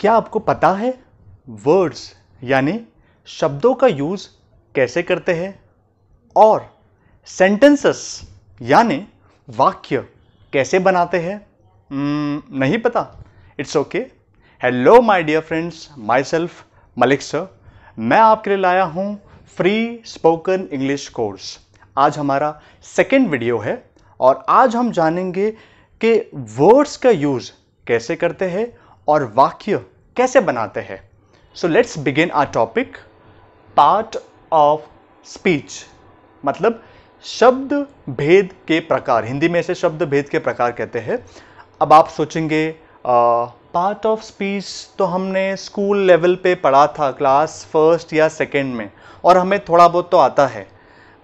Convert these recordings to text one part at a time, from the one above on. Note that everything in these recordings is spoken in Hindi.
क्या आपको पता है वर्ड्स यानी शब्दों का यूज़ कैसे करते हैं और सेंटेंसेस यानी वाक्य कैसे बनाते हैं hmm, नहीं पता it's okay hello my dear friends myself Malik sir मैं आपके लिए लाया हूँ फ्री स्पोकन इंग्लिश कोर्स आज हमारा सेकेंड वीडियो है और आज हम जानेंगे कि वर्ड्स का यूज़ कैसे करते हैं और वाक्य कैसे बनाते हैं so let's begin our topic part of speech मतलब शब्द भेद के प्रकार हिंदी में से शब्द भेद के प्रकार कहते हैं अब आप सोचेंगे पार्ट ऑफ स्पीच तो हमने स्कूल लेवल पे पढ़ा था क्लास फर्स्ट या सेकेंड में और हमें थोड़ा बहुत तो आता है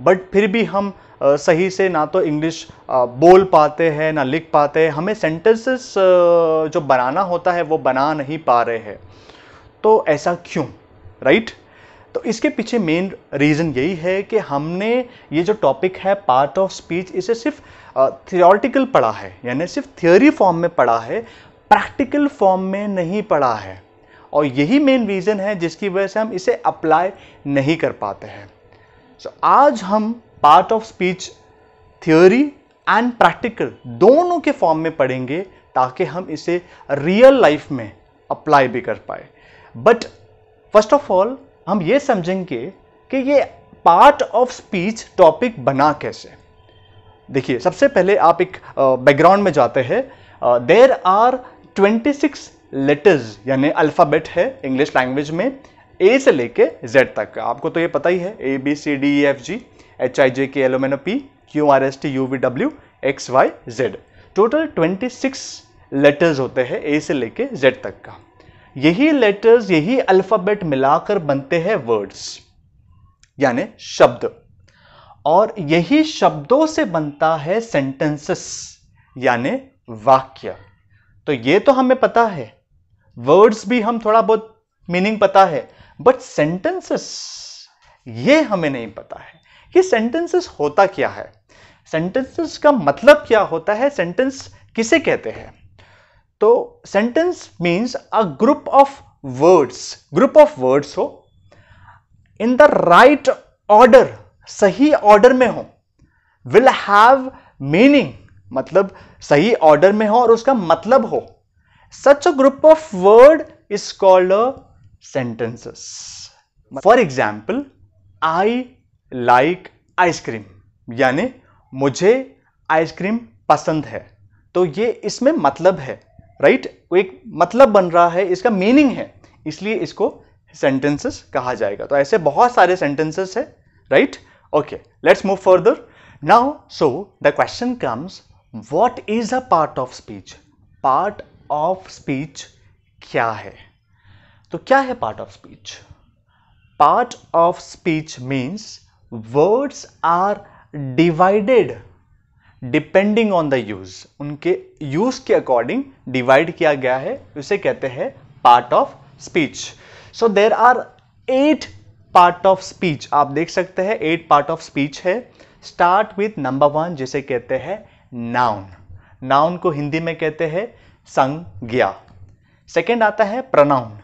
बट फिर भी हम सही से ना तो इंग्लिश बोल पाते हैं ना लिख पाते हैं हमें सेंटेंसेस जो बनाना होता है वो बना नहीं पा रहे हैं तो ऐसा क्यों राइट तो इसके पीछे मेन रीज़न यही है कि हमने ये जो टॉपिक है पार्ट ऑफ स्पीच इसे सिर्फ थियोरटिकल पढ़ा है यानी सिर्फ थियोरी फॉर्म में पढ़ा है प्रैक्टिकल फॉर्म में नहीं पढ़ा है और यही मेन रीज़न है जिसकी वजह से हम इसे अप्लाई नहीं कर पाते हैं सो so, आज हम part of speech theory and practical दोनों के फॉर्म में पढ़ेंगे ताकि हम इसे रियल लाइफ में अप्लाई भी कर पाए बट फर्स्ट ऑफ ऑल हम ये समझेंगे कि ये पार्ट ऑफ स्पीच टॉपिक बना कैसे देखिए सबसे पहले आप एक बैकग्राउंड में जाते हैं देर आर 26 लेटर्स यानी अल्फ़ाबेट है इंग्लिश लैंग्वेज में ए से लेके जेड तक आपको तो ये पता ही है A B C D E F G H I J K L N O P Q R S T U V W X Y Z total twenty six letters होते हैं ए से लेके जेड तक का यही लेटर्स यही अल्फ़ाबेट मिलाकर बनते हैं वर्ड्स यानी शब्द और यही शब्दों से बनता है सेंटेंसेस यानी वाक्य तो ये तो हमें पता है वर्ड्स भी हम थोड़ा बहुत मीनिंग पता है बट सेंटेंसेस ये हमें नहीं पता है कि सेंटेंसेस होता क्या है सेंटेंसेस का मतलब क्या होता है सेंटेंस किसे कहते हैं तो sentence means a group of words group of words हो इन द राइट ऑर्डर सही ऑर्डर में हो विल हैव मीनिंग मतलब सही ऑर्डर में हो और उसका मतलब हो such a group of word is called a sentences for example I like ice cream यानी मुझे आइसक्रीम पसंद है तो ये इसमें मतलब है राइट right? एक मतलब बन रहा है इसका मीनिंग है इसलिए इसको सेंटेंसेस कहा जाएगा तो ऐसे बहुत सारे सेंटेंसेस है right okay let's move further now so the question comes what is a part of speech part of speech क्या है तो क्या है part of speech part of speech means words are divided depending on the use उनके यूज के अकॉर्डिंग डिवाइड किया गया है उसे कहते हैं part of speech so there are eight part of speech आप देख सकते हैं एट पार्ट ऑफ स्पीच है स्टार्ट विथ नंबर वन जिसे कहते हैं नाउन नाउन को हिंदी में कहते हैं संज्ञा सेकेंड आता है प्रनाउन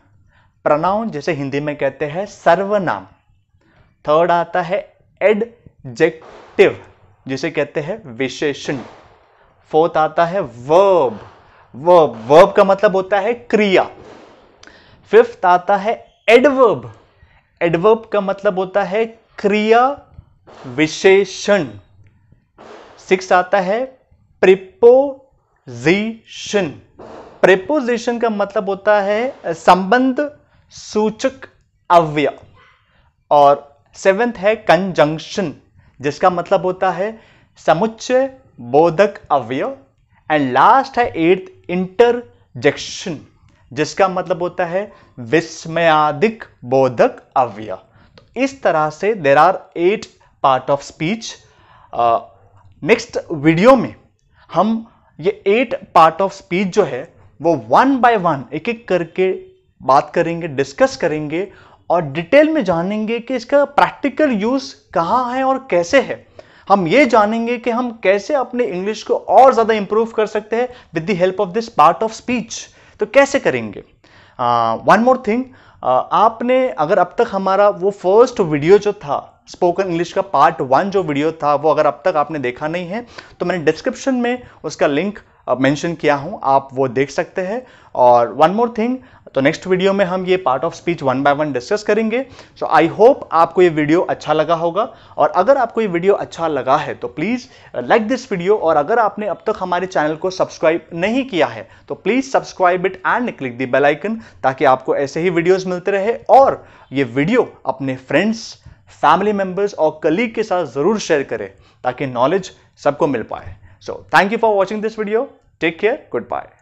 प्रनाउन जिसे हिंदी में कहते हैं सर्वनाम थर्ड आता है एडजेक्टिव जिसे कहते हैं विशेषण फोर्थ आता है वर्ब वर्ब वर्ब का मतलब होता है क्रिया फिफ्थ आता है एडवर्ब एडवर्ब का मतलब होता है क्रिया विशेषण सिक्स आता है प्रिपोजिशन प्रिपोजिशन का मतलब होता है संबंध सूचक अव्यय और सेवेंथ है कंजंक्शन जिसका मतलब होता है समुच्चय बोधक अवय एंड लास्ट है एट्थ इंटरजेक्शन जिसका मतलब होता है विस्मयादिक बोधक अवय तो इस तरह से there are eight part of speech next video में हम ये एट पार्ट ऑफ स्पीच जो है वो वन बाय वन एक एक करके बात करेंगे डिस्कस करेंगे और डिटेल में जानेंगे कि इसका प्रैक्टिकल यूज़ कहाँ है और कैसे है हम ये जानेंगे कि हम कैसे अपने इंग्लिश को और ज़्यादा इम्प्रूव कर सकते हैं with the help of this part of speech तो कैसे करेंगे वन मोर थिंग आपने अगर अब तक हमारा वो फर्स्ट वीडियो जो था स्पोकन इंग्लिश का पार्ट वन जो वीडियो था वो अगर अब तक आपने देखा नहीं है तो मैंने डिस्क्रिप्शन में उसका लिंक मेंशन किया हूँ आप वो देख सकते हैं और वन मोर थिंग तो नेक्स्ट वीडियो में हम ये part of speech one by one discuss करेंगे सो आई होप आपको ये वीडियो अच्छा लगा होगा और अगर आपको ये वीडियो अच्छा लगा है तो प्लीज़ लाइक दिस वीडियो और अगर आपने अब तक हमारे चैनल को सब्सक्राइब नहीं किया है तो please subscribe it and click the bell icon ताकि आपको ऐसे ही वीडियोज़ मिलते रहे और ये वीडियो अपने फ्रेंड्स फैमिली मेम्बर्स और कलीग के साथ ज़रूर शेयर करें ताकि नॉलेज सबको मिल पाए So thank you for watching this video. Take care. Goodbye.